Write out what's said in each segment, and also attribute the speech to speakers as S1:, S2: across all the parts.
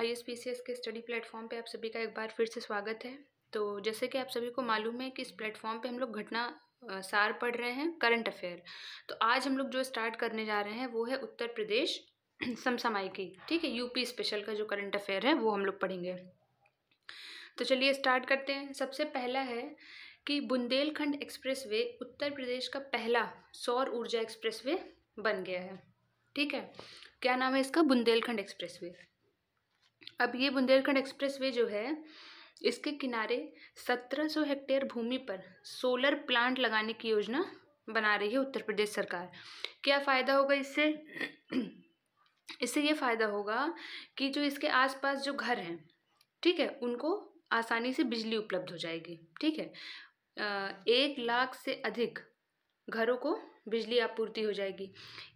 S1: आई S P C S के study platform पे आप सभी का एक बार फिर से स्वागत है तो जैसे कि आप सभी को मालूम है कि इस प्लेटफॉर्म पे हम लोग घटना सार पढ़ रहे हैं करंट अफेयर तो आज हम लोग जो स्टार्ट करने जा रहे हैं वो है उत्तर प्रदेश की ठीक है यूपी स्पेशल का जो करंट अफेयर है वो हम लोग पढ़ेंगे तो चलिए स्टार्ट करते हैं सबसे पहला है कि बुंदेलखंड वे उत्तर प्रदेश का पहला सौर ऊर्जा वे बन गया है ठीक है क्या नाम है इसका बुंदेलखंड वे अब ये बुंदेलखंड एक्सप्रेसवे जो है इसके किनारे 1700 हेक्टेयर भूमि पर सोलर प्लांट लगाने की योजना बना रही है उत्तर प्रदेश सरकार क्या फ़ायदा होगा इससे इससे ये फ़ायदा होगा कि जो इसके आसपास जो घर हैं ठीक है उनको आसानी से बिजली उपलब्ध हो जाएगी ठीक है एक लाख से अधिक घरों को बिजली आपूर्ति हो जाएगी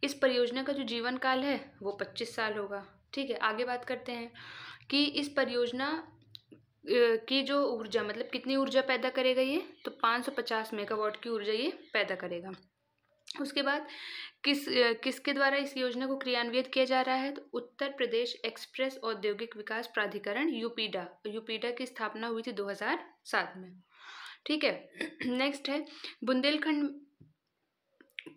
S1: इस परियोजना का जो जीवन काल है वो पच्चीस साल होगा ठीक है आगे बात करते हैं कि इस परियोजना की जो ऊर्जा मतलब कितनी ऊर्जा पैदा करेगा ये तो 550 मेगावाट की ऊर्जा ये पैदा करेगा उसके बाद किस किसके द्वारा इस योजना को क्रियान्वित किया जा रहा है तो उत्तर प्रदेश एक्सप्रेस औद्योगिक विकास प्राधिकरण यूपीडा यूपीडा की स्थापना हुई थी 2007 में ठीक है नेक्स्ट है बुंदेलखंड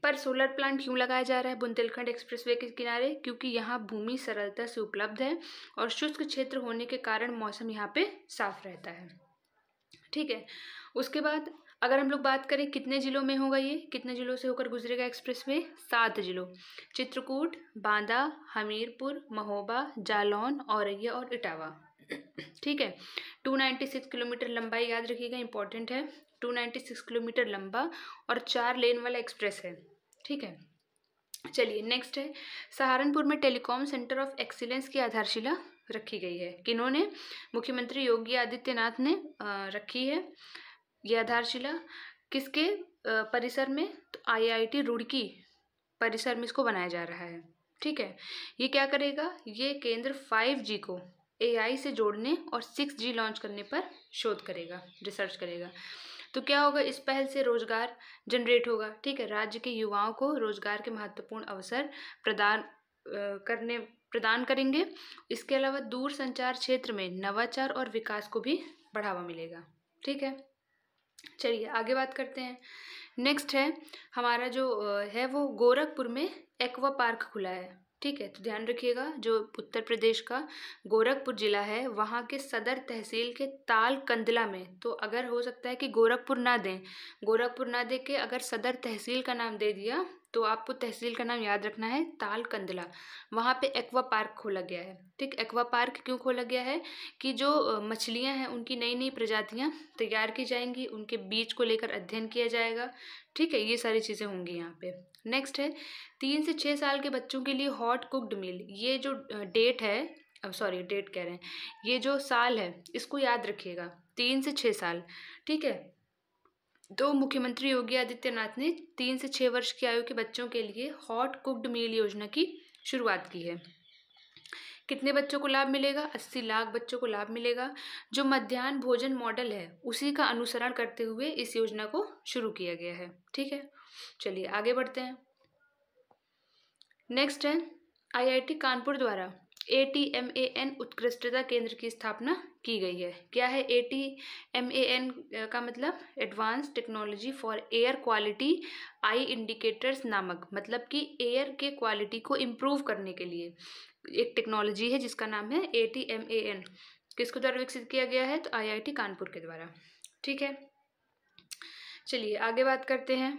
S1: पर सोलर प्लांट क्यों लगाया जा रहा है बुंदेलखंड एक्सप्रेसवे के किनारे क्योंकि यहाँ भूमि सरलता से उपलब्ध है और शुष्क क्षेत्र होने के कारण मौसम यहाँ पे साफ रहता है ठीक है उसके बाद अगर हम लोग बात करें कितने ज़िलों में होगा ये कितने ज़िलों से होकर गुजरेगा एक्सप्रेसवे सात ज़िलों चित्रकूट बांदा हमीरपुर महोबा जालौन औरैया और इटावा ठीक है टू नाइन्टी सिक्स किलोमीटर लंबाई याद रखिएगा इंपॉर्टेंट है टू नाइन्टी सिक्स किलोमीटर लंबा और चार लेन वाला एक्सप्रेस है ठीक है चलिए नेक्स्ट है सहारनपुर में टेलीकॉम सेंटर ऑफ एक्सीलेंस की आधारशिला रखी गई है किन्होंने मुख्यमंत्री योगी आदित्यनाथ ने रखी है ये आधारशिला किसके परिसर में तो आईआईटी रुड़की परिसर में इसको बनाया जा रहा है ठीक है ये क्या करेगा ये केंद्र फाइव जी को एआई से जोड़ने और सिक्स जी लॉन्च करने पर शोध करेगा रिसर्च करेगा तो क्या होगा इस पहल से रोजगार जनरेट होगा ठीक है राज्य के युवाओं को रोजगार के महत्वपूर्ण अवसर प्रदान करने प्रदान करेंगे इसके अलावा दूर संचार क्षेत्र में नवाचार और विकास को भी बढ़ावा मिलेगा ठीक है चलिए आगे बात करते हैं नेक्स्ट है हमारा जो है वो गोरखपुर में एक्वा पार्क खुला है ठीक है तो ध्यान रखिएगा जो उत्तर प्रदेश का गोरखपुर ज़िला है वहाँ के सदर तहसील के ताल कंदला में तो अगर हो सकता है कि गोरखपुर ना दें गोरखपुर ना दे के अगर सदर तहसील का नाम दे दिया तो आपको तहसील का नाम याद रखना है ताल कंदला वहाँ पे एक्वा पार्क खोला गया है ठीक एक्वा पार्क क्यों खोला गया है कि जो मछलियाँ हैं उनकी नई नई प्रजातियाँ तैयार की जाएंगी उनके बीज को लेकर अध्ययन किया जाएगा ठीक है ये सारी चीज़ें होंगी यहाँ पे नेक्स्ट है तीन से छः साल के बच्चों के लिए हॉट कुक्ड मील ये जो डेट है अब सॉरी डेट कह रहे हैं ये जो साल है इसको याद रखिएगा तीन से छः साल ठीक है तो मुख्यमंत्री योगी आदित्यनाथ ने तीन से छः वर्ष की आयु के बच्चों के लिए हॉट कुक्ड मील योजना की शुरुआत की है कितने बच्चों को लाभ मिलेगा अस्सी लाख बच्चों को लाभ मिलेगा जो मध्यान्ह भोजन मॉडल है उसी का अनुसरण करते हुए इस योजना को शुरू किया गया है ठीक है चलिए आगे बढ़ते हैं नेक्स्ट है आईआईटी कानपुर द्वारा A T M A N उत्कृष्टता केंद्र की स्थापना की गई है क्या है A T M A N का मतलब advance technology for air quality I indicators नामक मतलब कि एयर के क्वालिटी को इम्प्रूव करने के लिए एक टेक्नोलॉजी है जिसका नाम है A T M A N किसके द्वारा विकसित किया गया है तो आईआईटी कानपुर के द्वारा ठीक है चलिए आगे बात करते हैं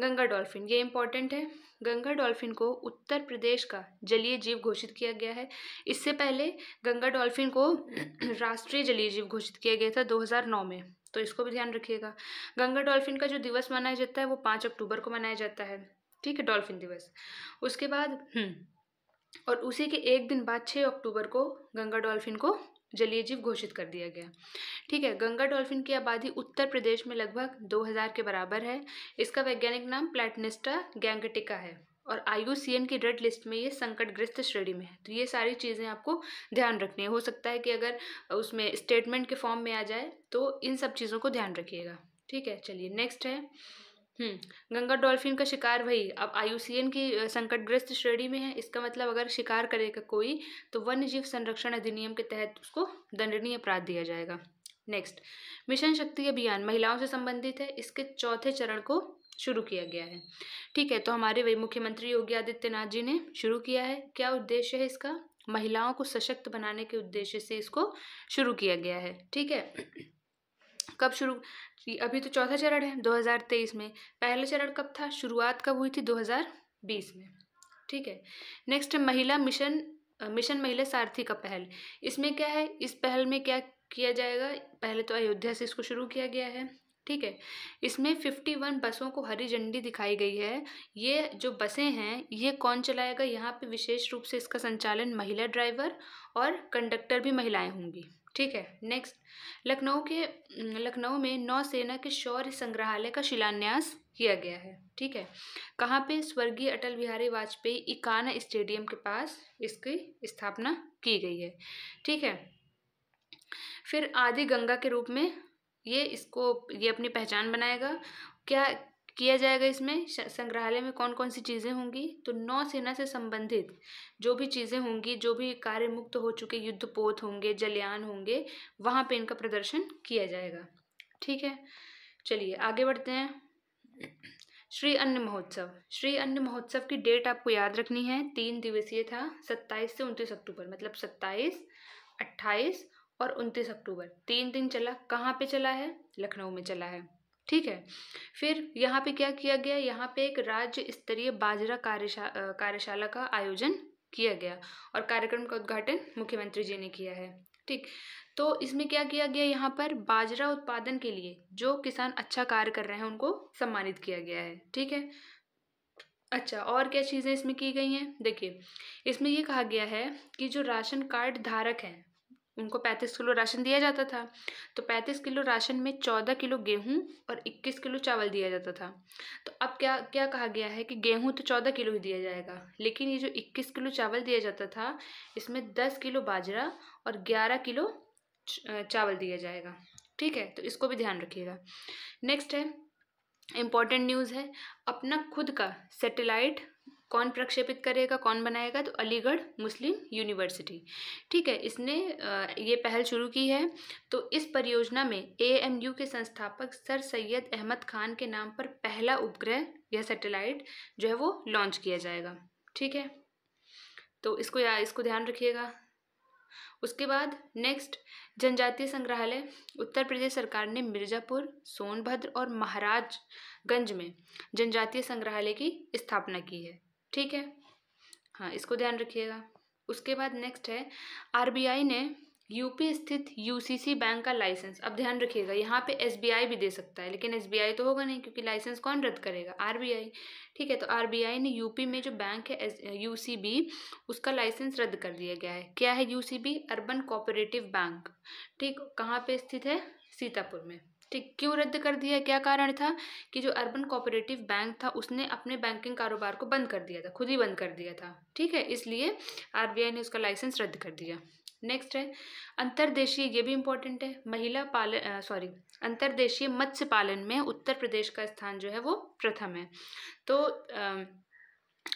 S1: गंगा डॉल्फिन ये इंपॉर्टेंट है गंगा डॉल्फिन को उत्तर प्रदेश का जलीय जीव घोषित किया गया है इससे पहले गंगा डॉल्फिन को राष्ट्रीय जलीय जीव घोषित किया गया था 2009 में तो इसको भी ध्यान रखिएगा गंगा डॉल्फिन का जो दिवस मनाया जाता है वो पाँच अक्टूबर को मनाया जाता है ठीक है डॉल्फिन दिवस उसके बाद हम्म, और उसी के एक दिन बाद छः अक्टूबर को गंगा डॉल्फिन को जलीय जीव घोषित कर दिया गया ठीक है गंगा डॉल्फिन की आबादी उत्तर प्रदेश में लगभग 2000 के बराबर है इसका वैज्ञानिक नाम प्लेटनिस्टा गैंगटिका है और आई की रेड लिस्ट में ये संकटग्रस्त श्रेणी में है तो ये सारी चीज़ें आपको ध्यान रखनी है हो सकता है कि अगर उसमें स्टेटमेंट के फॉर्म में आ जाए तो इन सब चीज़ों को ध्यान रखिएगा ठीक है चलिए नेक्स्ट है हम्म, गंगा डॉल्फिन का शिकार वही अब आयुसीएन की संकटग्रस्त श्रेणी में है इसका मतलब अगर शिकार करेगा कोई तो वन्य जीव संरक्षण अधिनियम के तहत उसको दंडनीय अपराध दिया जाएगा नेक्स्ट मिशन शक्ति अभियान महिलाओं से संबंधित है इसके चौथे चरण को शुरू किया गया है ठीक है तो हमारे वही मुख्यमंत्री योगी आदित्यनाथ जी ने शुरू किया है क्या उद्देश्य है इसका महिलाओं को सशक्त बनाने के उद्देश्य से इसको शुरू किया गया है ठीक है कब शुरू अभी तो चौथा चरण है 2023 में पहला चरण कब था शुरुआत कब हुई थी 2020 में ठीक है नेक्स्ट है महिला मिशन मिशन महिला सारथी का पहल इसमें क्या है इस पहल में क्या किया जाएगा पहले तो अयोध्या से इसको शुरू किया गया है ठीक है इसमें फिफ्टी वन बसों को हरी झंडी दिखाई गई है ये जो बसें हैं ये कौन चलाएगा यहाँ पे विशेष रूप से इसका संचालन महिला ड्राइवर और कंडक्टर भी महिलाएं होंगी ठीक है नेक्स्ट लखनऊ के लखनऊ में नौसेना के शौर्य संग्रहालय का शिलान्यास किया गया है ठीक है कहाँ पे स्वर्गीय अटल बिहारी वाजपेयी इकाना स्टेडियम के पास इसकी स्थापना की गई है ठीक है फिर आदि गंगा के रूप में ये इसको ये अपनी पहचान बनाएगा क्या किया जाएगा इसमें संग्रहालय में कौन कौन सी चीज़ें होंगी तो नौसेना से संबंधित जो भी चीज़ें होंगी जो भी कार्य मुक्त हो चुके युद्धपोत होंगे जलयान होंगे वहाँ पे इनका प्रदर्शन किया जाएगा ठीक है चलिए आगे बढ़ते हैं श्री अन्न महोत्सव श्री अन्न महोत्सव की डेट आपको याद रखनी है तीन दिवसीय था सत्ताईस से उनतीस अक्टूबर मतलब सत्ताईस अट्ठाईस और उनतीस अक्टूबर तीन दिन चला कहाँ पे चला है लखनऊ में चला है ठीक है फिर यहाँ पे क्या किया गया यहाँ पे एक राज्य स्तरीय बाजरा कार्यशा कार्यशाला का आयोजन किया गया और कार्यक्रम का उद्घाटन मुख्यमंत्री जी ने किया है ठीक तो इसमें क्या किया गया यहाँ पर बाजरा उत्पादन के लिए जो किसान अच्छा कार्य कर रहे हैं उनको सम्मानित किया गया है ठीक है अच्छा और क्या चीज़ें इसमें की गई हैं देखिए इसमें ये कहा गया है कि जो राशन कार्ड धारक हैं उनको पैंतीस किलो राशन दिया जाता था तो पैंतीस किलो राशन में चौदह किलो गेहूं और इक्कीस किलो चावल दिया जाता था तो अब क्या क्या कहा गया है कि गेहूं तो चौदह किलो ही दिया जाएगा लेकिन ये जो इक्कीस किलो चावल दिया जाता था इसमें दस किलो बाजरा और ग्यारह किलो चावल दिया जाएगा ठीक है तो इसको भी ध्यान रखिएगा नेक्स्ट है इम्पॉर्टेंट न्यूज़ है अपना खुद का सेटेलाइट कौन प्रक्षेपित करेगा कौन बनाएगा तो अलीगढ़ मुस्लिम यूनिवर्सिटी ठीक है इसने ये पहल शुरू की है तो इस परियोजना में एएमयू के संस्थापक सर सैयद अहमद खान के नाम पर पहला उपग्रह या सैटेलाइट जो है वो लॉन्च किया जाएगा ठीक है तो इसको या इसको ध्यान रखिएगा उसके बाद नेक्स्ट जनजातीय संग्रहालय उत्तर प्रदेश सरकार ने मिर्ज़ापुर सोनभद्र और महाराजगंज में जनजातीय संग्रहालय की स्थापना की है ठीक है हाँ इसको ध्यान रखिएगा उसके बाद नेक्स्ट है आरबीआई ने यूपी स्थित यूसीसी बैंक का लाइसेंस अब ध्यान रखिएगा यहाँ पे एसबीआई भी दे सकता है लेकिन एसबीआई तो होगा नहीं क्योंकि लाइसेंस कौन रद्द करेगा आरबीआई ठीक है तो आरबीआई ने यूपी में जो बैंक है यूसीबी उसका लाइसेंस रद्द कर दिया गया है क्या है यूसीबी अर्बन कोऑपरेटिव बैंक ठीक कहाँ पे स्थित है सीतापुर में क्यों रद्द कर दिया क्या कारण था कि जो अर्बन कोऑपरेटिव बैंक था उसने अपने बैंकिंग कारोबार को बंद कर दिया था खुद ही बंद कर दिया था ठीक है इसलिए आर ने उसका लाइसेंस रद्द कर दिया नेक्स्ट है अंतर्देशीय ये भी इम्पोर्टेंट है महिला पालन सॉरी अंतर्देशीय मत्स्य पालन में उत्तर प्रदेश का स्थान जो है वो प्रथम है तो आ,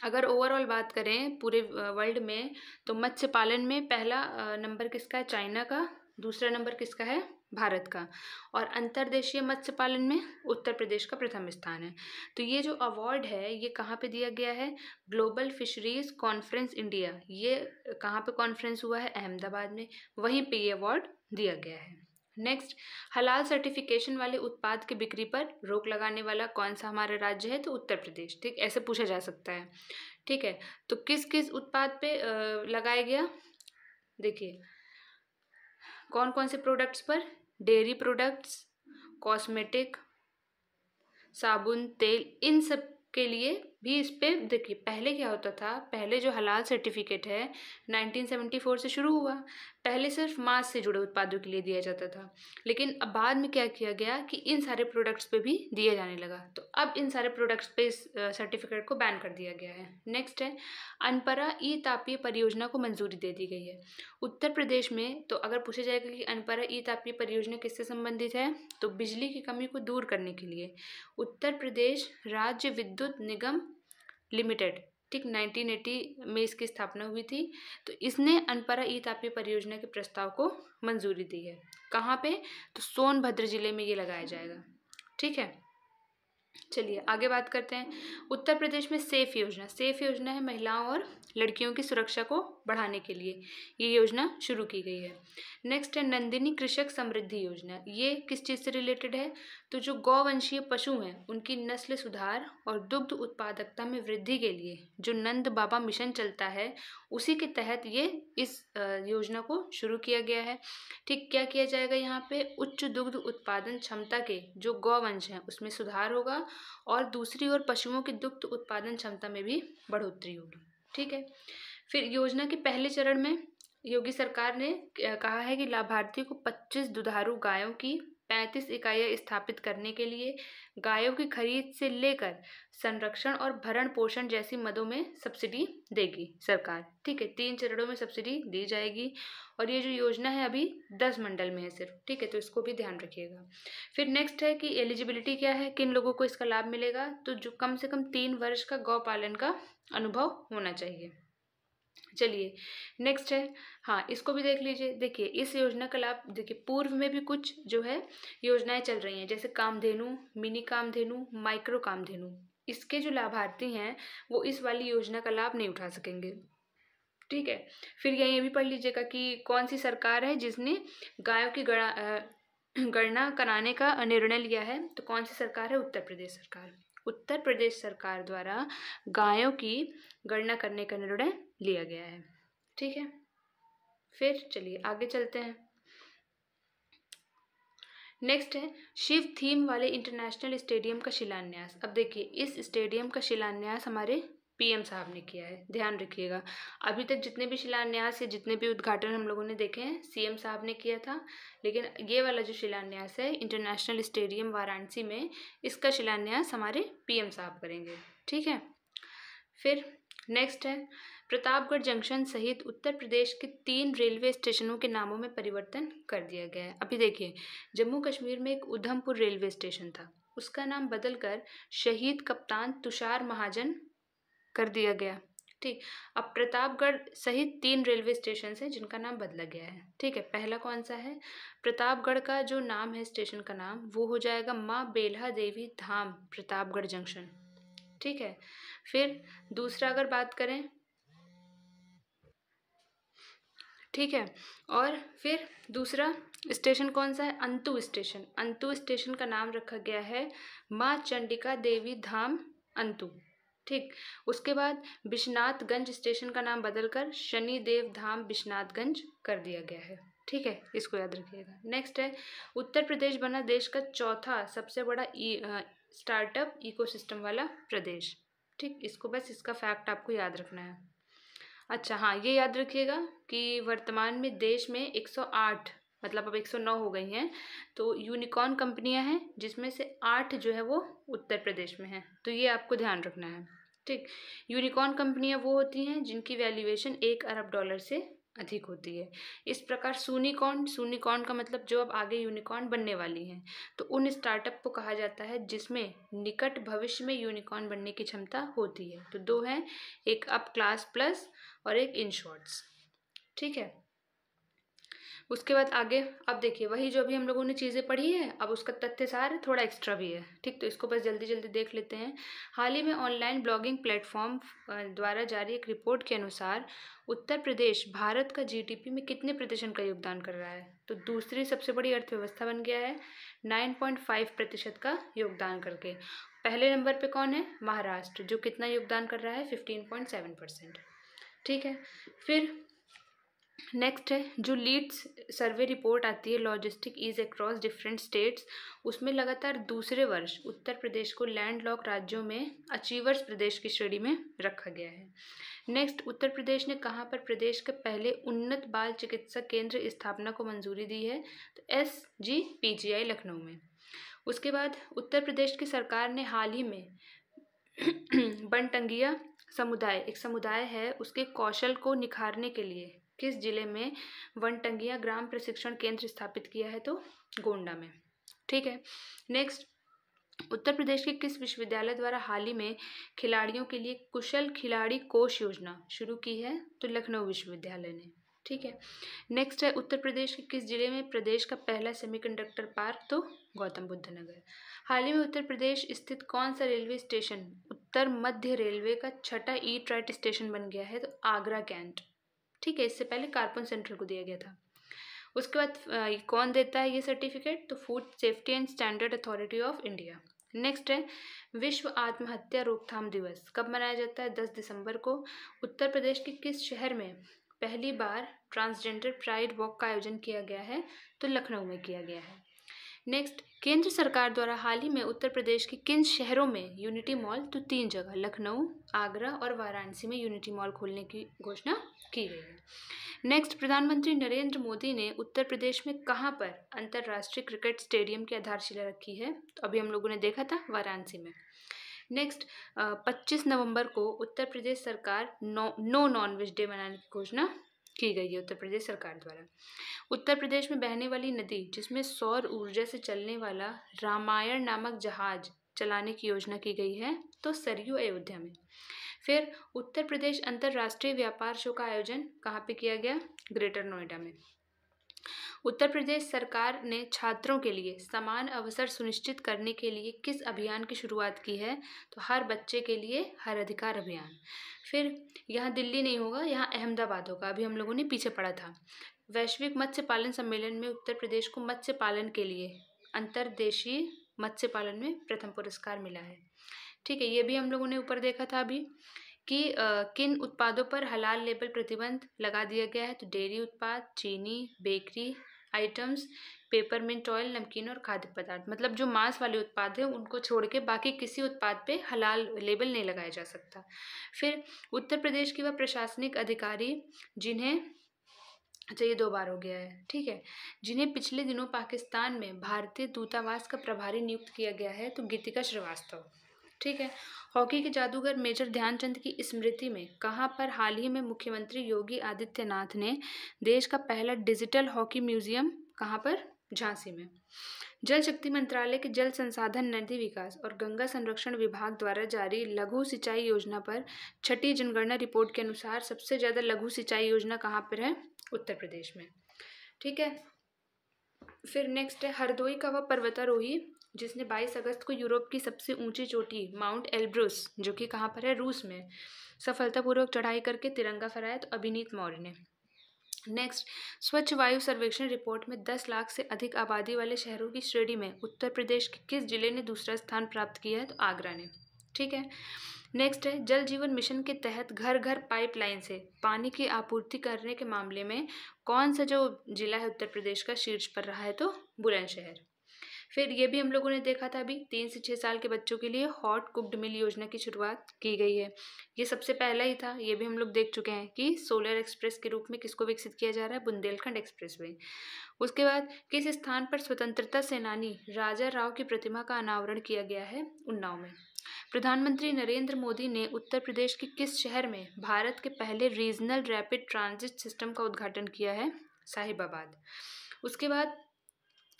S1: अगर ओवरऑल बात करें पूरे वर्ल्ड में तो मत्स्य पालन में पहला नंबर किसका है चाइना का दूसरा नंबर किसका है भारत का और अंतर्देशीय मत्स्य पालन में उत्तर प्रदेश का प्रथम स्थान है तो ये जो अवार्ड है ये कहाँ पे दिया गया है ग्लोबल फिशरीज कॉन्फ्रेंस इंडिया ये कहाँ पे कॉन्फ्रेंस हुआ है अहमदाबाद में वहीं पे ये अवार्ड दिया गया है नेक्स्ट हलाल सर्टिफिकेशन वाले उत्पाद की बिक्री पर रोक लगाने वाला कौन सा हमारा राज्य है तो उत्तर प्रदेश ठीक ऐसे पूछा जा सकता है ठीक है तो किस किस उत्पाद पर लगाया गया देखिए कौन कौन से प्रोडक्ट्स पर डेयरी प्रोडक्ट्स कॉस्मेटिक साबुन तेल इन सब के लिए भी इस पर देखिए पहले क्या होता था पहले जो हलाल सर्टिफिकेट है 1974 से शुरू हुआ पहले सिर्फ मांस से जुड़े उत्पादों के लिए दिया जाता था लेकिन अब बाद में क्या किया गया कि इन सारे प्रोडक्ट्स पे भी दिया जाने लगा तो अब इन सारे प्रोडक्ट्स पे इस सर्टिफिकेट को बैन कर दिया गया है नेक्स्ट है अनपरा ई तापीय परियोजना को मंजूरी दे दी गई है उत्तर प्रदेश में तो अगर पूछा जाएगा कि अनपरा ई तापीय परियोजना किससे संबंधित है तो बिजली की कमी को दूर करने के लिए उत्तर प्रदेश राज्य विद्युत निगम लिमिटेड ठीक 1980 में इसकी स्थापना हुई थी तो इसने अनपरा ई तापी परियोजना के प्रस्ताव को मंजूरी दी है कहाँ पे तो सोनभद्र जिले में ये लगाया जाएगा ठीक है चलिए आगे बात करते हैं उत्तर प्रदेश में सेफ योजना सेफ योजना है महिलाओं और लड़कियों की सुरक्षा को बढ़ाने के लिए ये योजना शुरू की गई है नेक्स्ट है नंदिनी कृषक समृद्धि योजना ये किस चीज़ से रिलेटेड है तो जो गौवंशीय पशु हैं उनकी नस्ल सुधार और दुग्ध उत्पादकता में वृद्धि के लिए जो नंद बाबा मिशन चलता है उसी के तहत ये इस योजना को शुरू किया गया है ठीक क्या किया जाएगा यहाँ पे उच्च दुग्ध उत्पादन क्षमता के जो गौवंश हैं उसमें सुधार होगा और दूसरी ओर पशुओं की दुग्ध उत्पादन क्षमता में भी बढ़ोतरी होगी ठीक है फिर योजना के पहले चरण में योगी सरकार ने कहा है कि लाभार्थी को 25 दुधारू गायों की पैंतीस इकाइयाँ स्थापित करने के लिए गायों की खरीद से लेकर संरक्षण और भरण पोषण जैसी मदों में सब्सिडी देगी सरकार ठीक है तीन चरणों में सब्सिडी दी जाएगी और ये जो योजना है अभी दस मंडल में है सिर्फ ठीक है तो इसको भी ध्यान रखिएगा फिर नेक्स्ट है कि एलिजिबिलिटी क्या है किन लोगों को इसका लाभ मिलेगा तो जो कम से कम तीन वर्ष का गौ पालन का अनुभव होना चाहिए चलिए नेक्स्ट है हाँ इसको भी देख लीजिए देखिए इस योजना का लाभ देखिए पूर्व में भी कुछ जो है योजनाएं चल रही हैं जैसे कामधेनु मिनी कामधेनु माइक्रो कामधेनु इसके जो लाभार्थी हैं वो इस वाली योजना का लाभ नहीं उठा सकेंगे ठीक है फिर यह ये भी पढ़ लीजिएगा कि कौन सी सरकार है जिसने गायों की गणा गणना कराने का निर्णय लिया है तो कौन सी सरकार है उत्तर प्रदेश सरकार उत्तर प्रदेश सरकार द्वारा गायों की गणना करने का निर्णय लिया गया है ठीक है फिर चलिए आगे चलते हैं नेक्स्ट है शिव थीम वाले इंटरनेशनल स्टेडियम का शिलान्यास अब देखिए इस स्टेडियम का शिलान्यास हमारे पीएम साहब ने किया है ध्यान रखिएगा अभी तक जितने भी शिलान्यास या जितने भी उद्घाटन हम लोगों ने देखे हैं सीएम साहब ने किया था लेकिन ये वाला जो शिलान्यास है इंटरनेशनल स्टेडियम वाराणसी में इसका शिलान्यास हमारे पीएम साहब करेंगे ठीक है फिर नेक्स्ट है प्रतापगढ़ जंक्शन सहित उत्तर प्रदेश के तीन रेलवे स्टेशनों के नामों में परिवर्तन कर दिया गया है अभी देखिए जम्मू कश्मीर में एक उधमपुर रेलवे स्टेशन था उसका नाम बदलकर शहीद कप्तान तुषार महाजन कर दिया गया ठीक अब प्रतापगढ़ सहित तीन रेलवे स्टेशन हैं जिनका नाम बदला गया है ठीक है पहला कौन सा है प्रतापगढ़ का जो नाम है स्टेशन का नाम वो हो जाएगा माँ बेल्हा देवी धाम प्रतापगढ़ जंक्शन ठीक है फिर दूसरा अगर बात करें ठीक है और फिर दूसरा स्टेशन कौन सा है अंतु स्टेशन अंतु स्टेशन का नाम रखा गया है माँ चंडिका देवी धाम अंतु ठीक उसके बाद बिश्वनाथगंज स्टेशन का नाम बदलकर शनिदेव धाम बिश्वनाथगंज कर दिया गया है ठीक है इसको याद रखिएगा नेक्स्ट है उत्तर प्रदेश बना देश का चौथा सबसे बड़ा स्टार्टअप इकोसिस्टम वाला प्रदेश ठीक इसको बस इसका फैक्ट आपको याद रखना है अच्छा हाँ ये याद रखिएगा कि वर्तमान में देश में 108 मतलब अब 109 हो गई हैं तो यूनिकॉर्न कंपनियां हैं जिसमें से आठ जो है वो उत्तर प्रदेश में हैं तो ये आपको ध्यान रखना है ठीक यूनिकॉर्न कंपनियां वो होती हैं जिनकी वैल्यूएशन एक अरब डॉलर से अधिक होती है इस प्रकार सूनिकॉर्न सूनिकॉर्न का मतलब जो अब आगे यूनिकॉर्न बनने वाली हैं तो उन स्टार्टअप को कहा जाता है जिसमें निकट भविष्य में यूनिकॉर्न बनने की क्षमता होती है तो दो हैं एक अप क्लास प्लस और एक इन शॉर्ट्स ठीक है उसके बाद आगे अब देखिए वही जो भी हम लोगों ने चीज़ें पढ़ी है अब उसका तथ्य सार थोड़ा एक्स्ट्रा भी है ठीक तो इसको बस जल्दी जल्दी देख लेते हैं हाल ही में ऑनलाइन ब्लॉगिंग प्लेटफॉर्म द्वारा जारी एक रिपोर्ट के अनुसार उत्तर प्रदेश भारत का जीडीपी में कितने प्रतिशत का योगदान कर रहा है तो दूसरी सबसे बड़ी अर्थव्यवस्था बन गया है नाइन पॉइंट फाइव प्रतिशत का योगदान करके पहले नंबर पर कौन है महाराष्ट्र जो कितना योगदान कर रहा है फिफ्टीन पॉइंट सेवन परसेंट ठीक है फिर नेक्स्ट है जो लीड्स सर्वे रिपोर्ट आती है logistic ease across different states उसमें लगातार दूसरे वर्ष उत्तर प्रदेश को लैंड लॉक राज्यों में अचीवर्स प्रदेश की श्रेणी में रखा गया है नेक्स्ट उत्तर प्रदेश ने कहाँ पर प्रदेश के पहले उन्नत बाल चिकित्सा केंद्र स्थापना को मंजूरी दी है तो S G P G I Lucknow में उसके बाद उत्तर प्रदेश की सरकार ने हाल ही में बनटंगिया समुदाय एक समुदाय है उसके कौशल को निखारने के लिए किस जिले में वनटंगिया ग्राम प्रशिक्षण केंद्र स्थापित किया है तो गोंडा में ठीक है नेक्स्ट उत्तर प्रदेश के किस विश्वविद्यालय द्वारा हाल ही में खिलाड़ियों के लिए कुशल खिलाड़ी कोष योजना शुरू की है तो लखनऊ विश्वविद्यालय ने ठीक है नेक्स्ट है उत्तर प्रदेश के किस जिले में प्रदेश का पहला सेमीकंडक्टर पार्क तो गौतम बुद्ध नगर हाल ही में उत्तर प्रदेश स्थित कौन सा रेलवे स्टेशन उत्तर मध्य रेलवे का छठा ई ट्रैट स्टेशन बन गया है तो आगरा कैंट ठीक है इससे पहले कार्बन सेंटर को दिया गया था उसके बाद कौन देता है ये सर्टिफिकेट तो food safety and standard authority of India next है विश्व आत्महत्या रोकथाम दिवस कब मनाया जाता है दस दिसंबर को उत्तर प्रदेश के किस शहर में पहली बार ट्रांसजेंडर प्राइड वॉक का आयोजन किया गया है तो लखनऊ में किया गया है नेक्स्ट केंद्र सरकार द्वारा हाल ही में उत्तर प्रदेश के किन शहरों में यूनिटी मॉल तो तीन जगह लखनऊ आगरा और वाराणसी में यूनिटी मॉल खोलने की घोषणा की गई है नेक्स्ट प्रधानमंत्री नरेंद्र मोदी ने उत्तर प्रदेश में कहाँ पर अंतर्राष्ट्रीय क्रिकेट स्टेडियम की आधारशिला रखी है तो अभी हम लोगों ने देखा था वाराणसी में नेक्स्ट पच्चीस नवंबर को उत्तर प्रदेश सरकार no no non veg day मनाने की घोषणा की गई है उत्तर प्रदेश सरकार द्वारा उत्तर प्रदेश में बहने वाली नदी जिसमें सौर ऊर्जा से चलने वाला रामायण नामक जहाज चलाने की योजना की गई है तो सरयू अयोध्या में फिर उत्तर प्रदेश अंतर्राष्ट्रीय व्यापार शो का आयोजन कहाँ पे किया गया ग्रेटर नोएडा में उत्तर प्रदेश सरकार ने छात्रों के लिए समान अवसर सुनिश्चित करने के लिए किस अभियान की शुरुआत की है तो हर बच्चे के लिए हर अधिकार अभियान फिर यहाँ दिल्ली नहीं होगा यहाँ अहमदाबाद होगा अभी हम लोगों ने पीछे पढ़ा था वैश्विक मत्स्य पालन सम्मेलन में उत्तर प्रदेश को मत्स्य पालन के लिए अंतर्देशीय मत्स्य पालन में प्रथम पुरस्कार मिला है ठीक है ये भी हम लोगों ने ऊपर देखा था अभी कि आ, किन उत्पादों पर हलाल लेबल प्रतिबंध लगा दिया गया है तो डेयरी उत्पाद चीनी बेकरी आइटम्स मिंट ऑयल नमकीन और खाद्य पदार्थ मतलब जो मांस वाले उत्पाद हैं उनको छोड़ के बाकी किसी उत्पाद पे हलाल लेबल नहीं लगाया जा सकता फिर उत्तर प्रदेश की वह प्रशासनिक अधिकारी जिन्हें अच्छा ये दो बार हो गया है ठीक है जिन्हें पिछले दिनों पाकिस्तान में भारतीय दूतावास का प्रभारी नियुक्त किया गया है तो गीतिका श्रीवास्तव ठीक है हॉकी के जादूगर मेजर ध्यानचंद की स्मृति में कहाँ पर हाल ही में मुख्यमंत्री योगी आदित्यनाथ ने देश का पहला डिजिटल हॉकी म्यूजियम कहाँ पर झांसी में जल शक्ति मंत्रालय के जल संसाधन नदी विकास और गंगा संरक्षण विभाग द्वारा जारी लघु सिंचाई योजना पर छठी जनगणना रिपोर्ट के अनुसार सबसे ज़्यादा लघु सिंचाई योजना कहाँ पर है उत्तर प्रदेश में ठीक है फिर नेक्स्ट है हरदोई का व पर्वतारोही जिसने 22 अगस्त को यूरोप की सबसे ऊंची चोटी माउंट एल्ब्रूस जो कि कहाँ पर है रूस में सफलतापूर्वक चढ़ाई करके तिरंगा फहराया तो अभिनीत मौर्य ने नेक्स्ट स्वच्छ वायु सर्वेक्षण रिपोर्ट में 10 लाख से अधिक आबादी वाले शहरों की श्रेणी में उत्तर प्रदेश के किस जिले ने दूसरा स्थान प्राप्त किया है तो आगरा ने ठीक है नेक्स्ट है जल जीवन मिशन के तहत घर घर पाइपलाइन से पानी की आपूर्ति करने के मामले में कौन सा जो जिला है उत्तर प्रदेश का शीर्ष पर रहा है तो बुलंदशहर फिर ये भी हम लोगों ने देखा था अभी तीन से छः साल के बच्चों के लिए हॉट कुक्ड मिल योजना की शुरुआत की गई है ये सबसे पहला ही था ये भी हम लोग देख चुके हैं कि सोलर एक्सप्रेस के रूप में किसको विकसित किया जा रहा है बुंदेलखंड एक्सप्रेस उसके बाद किस स्थान पर स्वतंत्रता सेनानी राजा राव की प्रतिमा का अनावरण किया गया है उन्नाव में प्रधानमंत्री नरेंद्र मोदी ने उत्तर प्रदेश के किस शहर में भारत के पहले रीजनल रैपिड ट्रांजिट सिस्टम का उद्घाटन किया है साहिबाबाद उसके बाद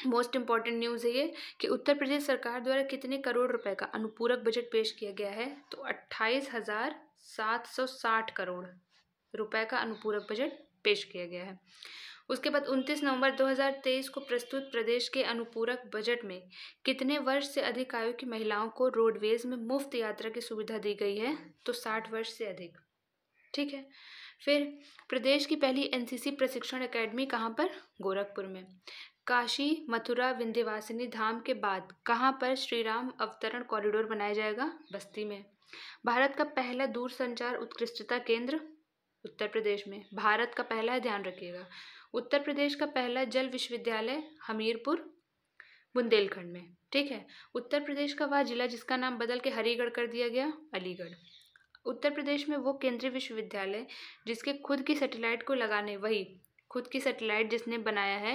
S1: मोस्ट इम्पॉर्टेंट न्यूज़ है ये कि उत्तर प्रदेश सरकार द्वारा कितने करोड़ रुपए का अनुपूरक बजट पेश किया गया है तो अट्ठाईस हज़ार सात सौ साठ करोड़ रुपए का अनुपूरक बजट पेश किया गया है उसके बाद उनतीस नवंबर 2023 को प्रस्तुत प्रदेश के अनुपूरक बजट में कितने वर्ष से अधिक आयु की महिलाओं को रोडवेज में मुफ्त यात्रा की सुविधा दी गई है तो साठ वर्ष से अधिक ठीक है फिर प्रदेश की पहली एनसीसी प्रशिक्षण एकेडमी कहाँ पर गोरखपुर में काशी मथुरा विंध्यवासिनी धाम के बाद कहाँ पर श्री राम अवतरण कॉरिडोर बनाया जाएगा बस्ती में भारत का पहला दूर संचार उत्कृष्टता केंद्र उत्तर प्रदेश में भारत का पहला है ध्यान रखिएगा उत्तर प्रदेश का पहला जल विश्वविद्यालय हमीरपुर बुंदेलखंड में ठीक है उत्तर प्रदेश का वह जिला जिसका नाम बदल के हरीगढ़ कर दिया गया अलीगढ़ उत्तर प्रदेश में वो केंद्रीय विश्वविद्यालय जिसके खुद की सैटेलाइट को लगाने वही खुद की सेटेलाइट जिसने बनाया है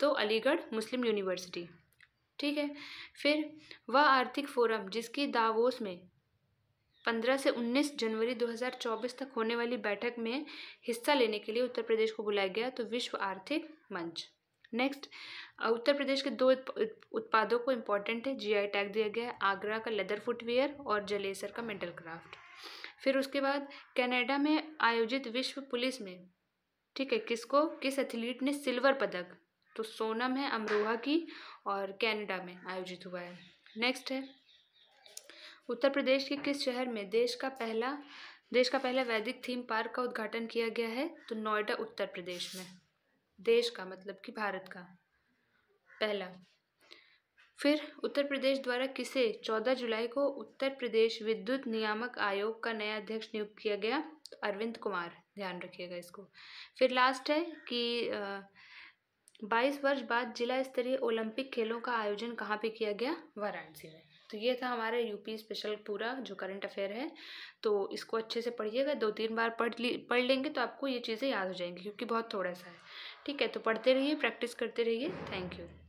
S1: तो अलीगढ़ मुस्लिम यूनिवर्सिटी ठीक है फिर वह आर्थिक फोरम जिसकी दावोस में पंद्रह से उन्नीस जनवरी दो हज़ार चौबीस तक होने वाली बैठक में हिस्सा लेने के लिए उत्तर प्रदेश को बुलाया गया तो विश्व आर्थिक मंच नेक्स्ट उत्तर प्रदेश के दो उत्पादों को इम्पोर्टेंट है जीआई टैग दिया गया है आगरा का लेदर फुटवेयर और जलेसर का मेटल क्राफ्ट फिर उसके बाद कनाडा में आयोजित विश्व पुलिस में ठीक है किसको किस एथलीट ने सिल्वर पदक तो सोनम है अमरोहा की और कनाडा में आयोजित हुआ है नेक्स्ट है उत्तर प्रदेश के किस शहर में देश का पहला देश का पहला वैदिक थीम पार्क का उद्घाटन किया गया है तो नोएडा उत्तर प्रदेश में देश का मतलब कि भारत का पहला फिर उत्तर प्रदेश द्वारा किसे चौदह जुलाई को उत्तर प्रदेश विद्युत नियामक आयोग का नया अध्यक्ष नियुक्त किया गया तो अरविंद कुमार ध्यान रखिएगा इसको फिर लास्ट है कि बाईस वर्ष बाद जिला स्तरीय ओलंपिक खेलों का आयोजन कहाँ पे किया गया वाराणसी में तो ये था हमारा यूपी स्पेशल पूरा जो करंट अफेयर है तो इसको अच्छे से पढ़िएगा दो तीन बार पढ़ ली पढ़ लेंगे तो आपको ये चीज़ें याद हो जाएंगी क्योंकि बहुत थोड़ा सा है ठीक है तो पढ़ते रहिए प्रैक्टिस करते रहिए थैंक यू